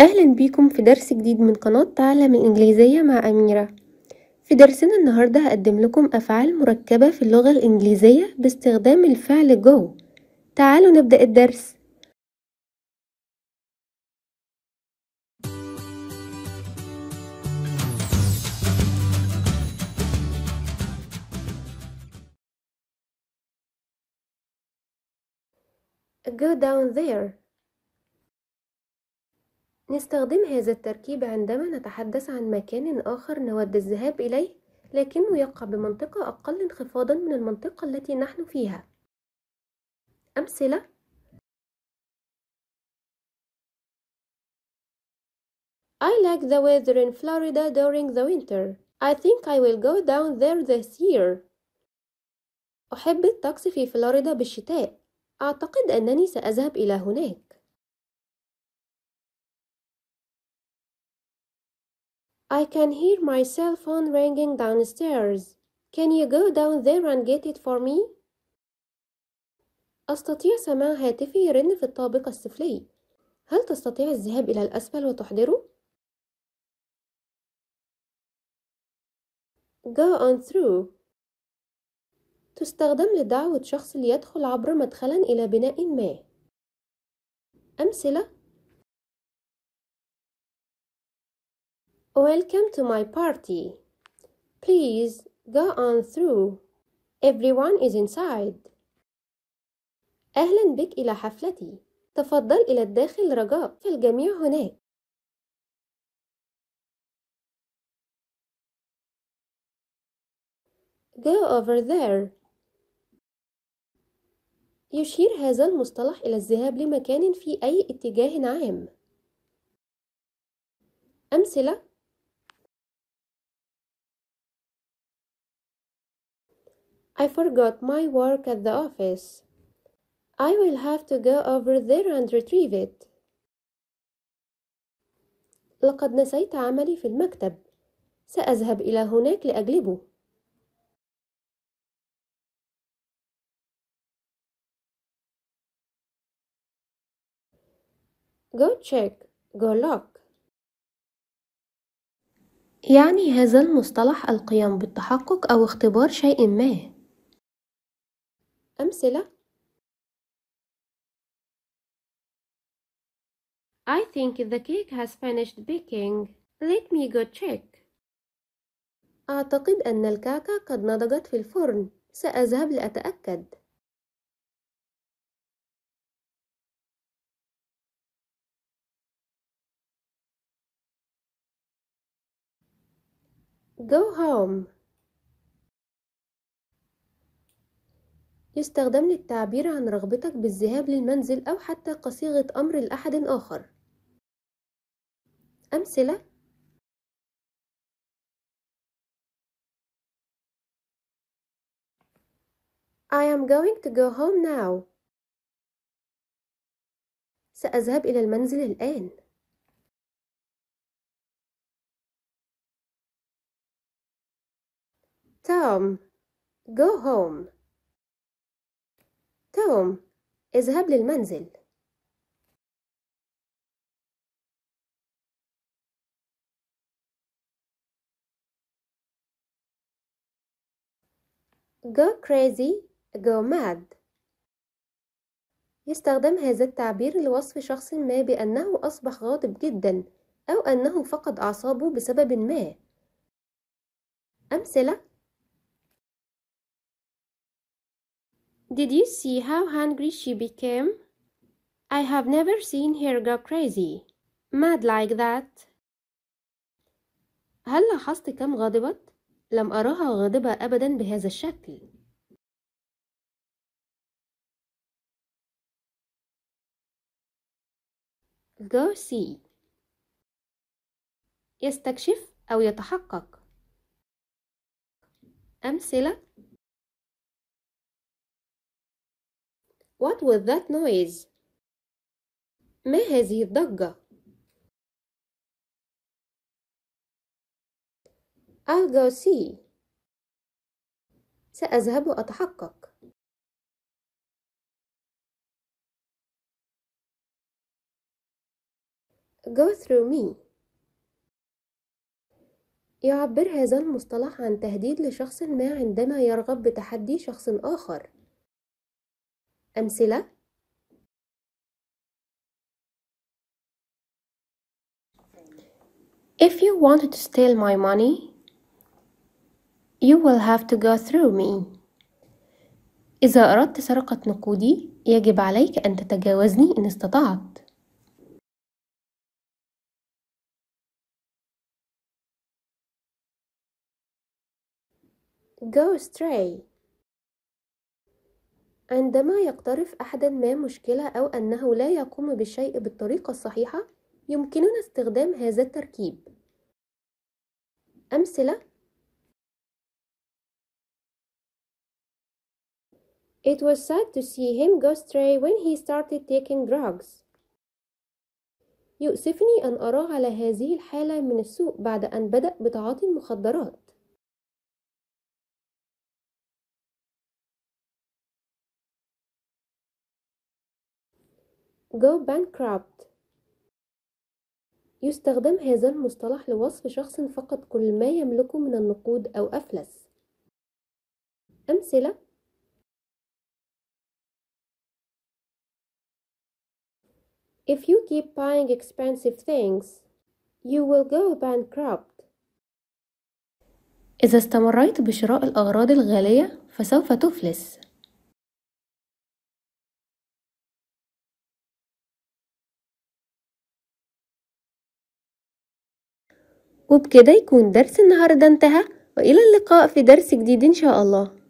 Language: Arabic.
أهلا بيكم في درس جديد من قناة تعلم الإنجليزية مع أميرة في درسنا النهاردة هقدم لكم أفعال مركبة في اللغة الإنجليزية باستخدام الفعل go تعالوا نبدأ الدرس Go down there نستخدم هذا التركيب عندما نتحدث عن مكان آخر نود الذهاب إليه لكنه يقع بمنطقة أقل انخفاضا من المنطقة التي نحن فيها أمثلة I like the weather in Florida during the winter. I think I will go down there this year. أحب الطقس في فلوريدا بالشتاء. أعتقد أنني سأذهب إلى هناك. I can hear my cell phone ringing downstairs. Can you go down there and get it for me? أستطيع سماع هاتفي يرن في الطابق السفلي. هل تستطيع الذهاب إلى الأسفل وتحضره؟ Go on through تستخدم لدعوة شخص ليدخل عبر مدخلا إلى بناء ما. أمثلة Welcome to my party. Please go on through. Everyone is inside. أهلا بك إلى حفلتي. تفضل إلى الداخل رجاء فالجميع هناك. Go over there. يشير هذا المصطلح إلى الذهاب لمكان في أي اتجاه عام. أمثلة I forgot my work at the office. I will have to go over there and retrieve it. لقد نسيت عملي في المكتب. سأذهب إلى هناك لأجلبه. Go check. Go look. يعني هذا المصطلح القيام بالتحقق أو اختبار شيء ما أمثلة I think the cake has finished baking. Let me go check. أعتقد أن الكعكة قد نضجت في الفرن. سأذهب لأتأكد. Go home. يستخدم للتعبير عن رغبتك بالذهاب للمنزل أو حتى كصيغة أمر لأحد آخر أمثلة I am going to go home now. سأذهب إلى المنزل الآن. Tom, go home توم، اذهب للمنزل. go crazy go mad يستخدم هذا التعبير لوصف شخص ما بأنه أصبح غاضب جدا أو أنه فقد أعصابه بسبب ما أمثلة Did you see how hungry she became? I have never seen her go crazy. Mad like that. هل لاحظت كم غضبت؟ لم أراها غاضبة أبدا بهذا الشكل. Go see يستكشف أو يتحقق أمثلة What was that noise? ما هذه الضجة؟ I'll go see. سأذهب وأتحقق. go through me يعبر هذا المصطلح عن تهديد لشخص ما عندما يرغب بتحدي شخص آخر أمثلة If you wanted to steal my money you will have to go through me إذا أردت سرقة نقودي يجب عليك أن تتجاوزني إن استطعت Go straight. عندما يقترف أحدا ما مشكلة أو أنه لا يقوم بالشيء بالطريقة الصحيحة يمكننا استخدام هذا التركيب أمثلة It was sad to see him go stray when he started taking drugs. يؤسفني أن أراه على هذه الحالة من السوء بعد أن بدأ بتعاطي المخدرات. go bankrupt يستخدم هذا المصطلح لوصف شخص فقد كل ما يملكه من النقود أو أفلس أمثلة If you keep buying expensive things, you will go bankrupt. إذا استمريت بشراء الأغراض الغالية فسوف تفلس. وبكده يكون درس النهاردة انتهى وإلى اللقاء في درس جديد إن شاء الله